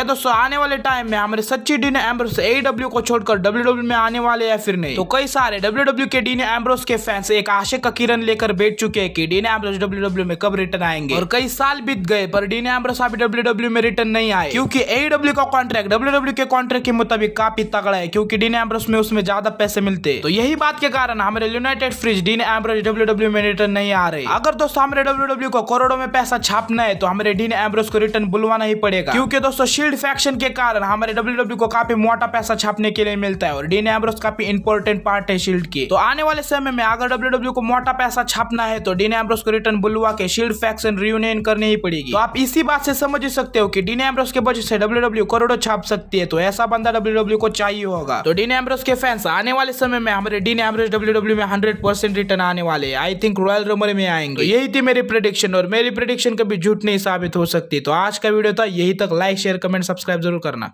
क्या दोस्तों आने वाले टाइम में हमारे सच्ची डीन एम्ब्रोस एडब्ल्यू को छोड़कर डब्ल्यू e में आने वाले या फिर नहीं तो कई सारे डब्ल्यू e के डीन एम्ब्रोस के फैंस एक आशे का किरण लेकर बैठ चुके हैं कि डीन एम्ब्रोस डब्ल्यू में कब रिटर्न आएंगे और कई साल बीत गए पर डीन एम्ब्रोस अभी डब्ल्यू e में रिटर्न नहीं आए क्योंकि एडब्ल्यू का कॉन्ट्रैक्ट डब्ल्यू के कॉन्ट्रैक्ट के मुताबिक काफी तगड़ा है क्योंकि डीन एम्ब्रोस में उसमें ज्यादा पैसे मिलते तो यही बात के कारण हमारे यूनाइटेड फ्रिज डीन एम्ब्रोस डब्ल्यू में रिटर्न नहीं आ रहे अगर दोस्तों हमारे डब्ल्यू को करोड़ों में पैसा छापना है तो हमारे डीन एम्ब्रोस को रिटर्न बुलवाना ही पड़ेगा क्योंकि दोस्तों शील्ड फैक्शन के कारण हमारे डब्ल्यू को काफी मोटा पैसा छापने के लिए मिलता है और डीन एम्ब्रोस काफी इंपोर्टेंट पार्ट है शील्ड की तो आने वाले समय में अगर डब्ल्यू को मोटा पैसा छापना है तो डीन एम्ब्रोस को रिटर्न बुलवा के शील्ड फैक्शन रियूनियन करनी ही पड़ेगी तो आप इसी बात से समझ सकते हो कि डीन एम्ब्रोस के बजट से डब्ल्यू करोड़ों छाप सकती है तो ऐसा बंदा डब्ल्यू को चाहिए होगा तो डीन एम्ब्रोस के फैंस आने वाले समय में हमारे डीन एम्ब्रोस डब्ल्यू में हंड्रेड परसेंट रिटर्न आने वाले आई थिंक रॉयल रोमर में आएंगे तो यही थी मेरी प्रडिक्शन और मेरी प्रडिक्शन कभी झूठ नहीं साबित हो सकती तो आज का वीडियो था यही तक like share comment and subscribe जरूर करना